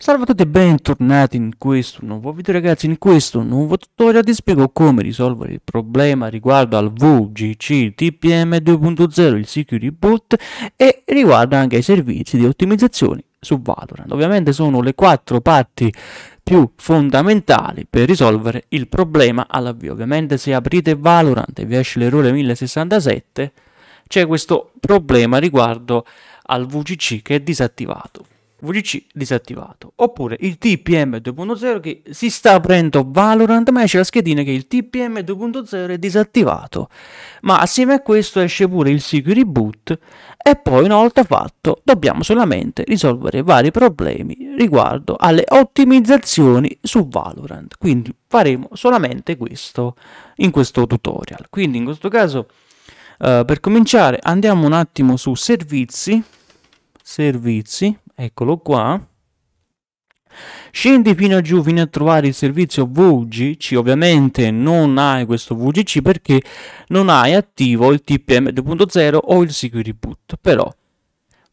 Salve a tutti e bentornati in questo nuovo video ragazzi, in questo nuovo tutorial ti spiego come risolvere il problema riguardo al VGC TPM 2.0, il Security Boot e riguardo anche ai servizi di ottimizzazione su Valorant. Ovviamente sono le quattro parti più fondamentali per risolvere il problema all'avvio. Ovviamente se aprite Valorant e vi esce l'errore 1067 c'è questo problema riguardo al VGC che è disattivato. VGC disattivato. Oppure il TPM 2.0 che si sta aprendo Valorant, ma c'è la schedina che il TPM 2.0 è disattivato. Ma assieme a questo esce pure il Security Boot e poi una volta fatto dobbiamo solamente risolvere vari problemi riguardo alle ottimizzazioni su Valorant. Quindi faremo solamente questo in questo tutorial. Quindi in questo caso eh, per cominciare andiamo un attimo su servizi servizi eccolo qua. Scendi fino a giù fino a trovare il servizio VGC, ovviamente non hai questo VGC perché non hai attivo il TPM 2.0 o il Security Boot, però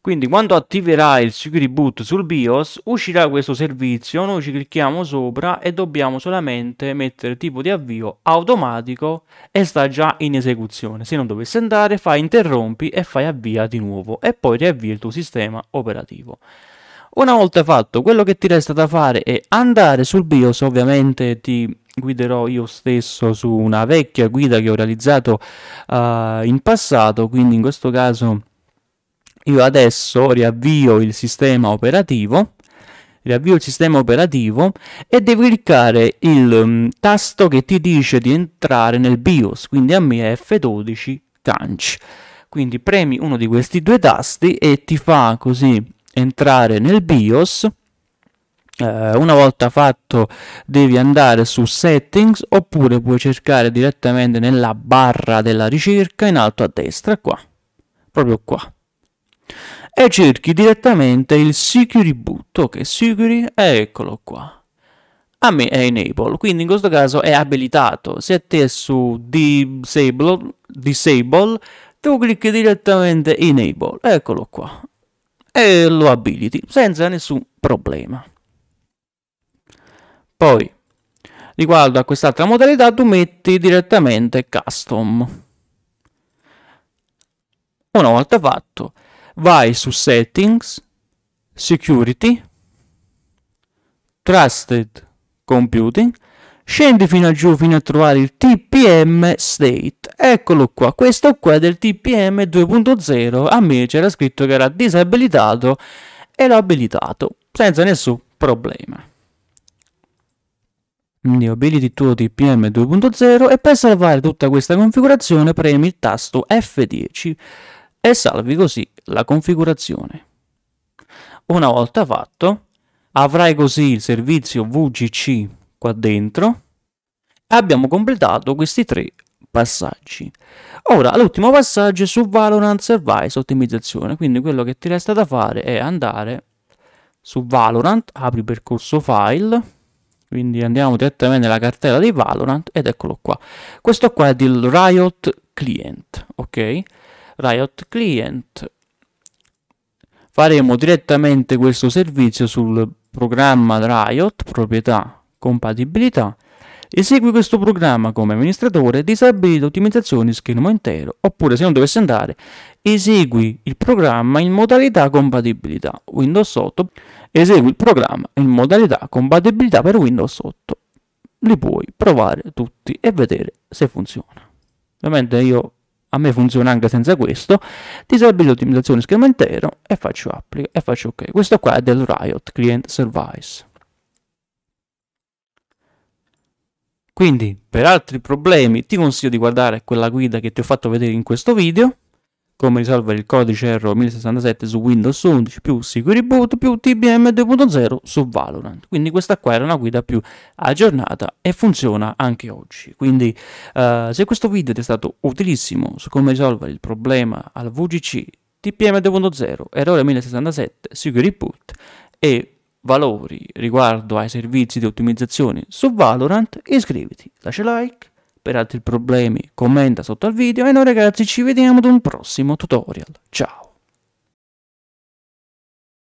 quindi quando attiverà il Security Boot sul BIOS uscirà questo servizio, noi ci clicchiamo sopra e dobbiamo solamente mettere tipo di avvio automatico e sta già in esecuzione. Se non dovesse andare fai interrompi e fai avvia di nuovo e poi riavvia il tuo sistema operativo. Una volta fatto quello che ti resta da fare è andare sul BIOS, ovviamente ti guiderò io stesso su una vecchia guida che ho realizzato uh, in passato, quindi in questo caso io adesso riavvio il sistema operativo riavvio il sistema operativo e devo cliccare il um, tasto che ti dice di entrare nel BIOS, quindi a me è F12 Canci. Quindi premi uno di questi due tasti e ti fa così entrare nel BIOS. Eh, una volta fatto devi andare su Settings oppure puoi cercare direttamente nella barra della ricerca in alto a destra, qua, proprio qua e cerchi direttamente il security boot. Ok, security, eccolo qua. A me è enable, quindi in questo caso è abilitato. Se a te è su disable, disable tu clicchi direttamente enable, eccolo qua. E lo abiliti senza nessun problema. Poi, riguardo a quest'altra modalità, tu metti direttamente custom. Una volta fatto, vai su Settings, Security, Trusted Computing, scendi fino a giù fino a trovare il TPM State. Eccolo qua, questo qua è del TPM 2.0, a me c'era scritto che era disabilitato e l'ho abilitato senza nessun problema. Quindi abiliti il tuo TPM 2.0 e per salvare tutta questa configurazione premi il tasto F10 e salvi così la configurazione. Una volta fatto, avrai così il servizio VGC qua dentro. Abbiamo completato questi tre passaggi. Ora, l'ultimo passaggio è su Valorant Service Ottimizzazione, quindi quello che ti resta da fare è andare su Valorant, apri percorso file, quindi andiamo direttamente nella cartella di Valorant ed eccolo qua. Questo qua è il Riot Client, ok? Riot Client. Faremo direttamente questo servizio sul programma Riot, proprietà, compatibilità. Esegui questo programma come amministratore, disabilita ottimizzazioni schermo intero, oppure se non dovesse andare, esegui il programma in modalità compatibilità Windows 8, esegui il programma in modalità compatibilità per Windows 8. Li puoi provare tutti e vedere se funziona. Ovviamente io a me funziona anche senza questo, disabilito l'ottimizzazione schema intero e faccio applica e faccio ok. Questo qua è del Riot Client Service. Quindi per altri problemi ti consiglio di guardare quella guida che ti ho fatto vedere in questo video come risolvere il codice error 1067 su Windows 11 più Secure Boot più TBM 2.0 su Valorant. Quindi questa qua era una guida più aggiornata e funziona anche oggi. Quindi uh, se questo video ti è stato utilissimo su come risolvere il problema al VGC, TPM 2.0, errore 1067, Secure Boot e valori riguardo ai servizi di ottimizzazione su Valorant, iscriviti, lascia like per altri problemi commenta sotto al video e noi ragazzi ci vediamo ad un prossimo tutorial. Ciao!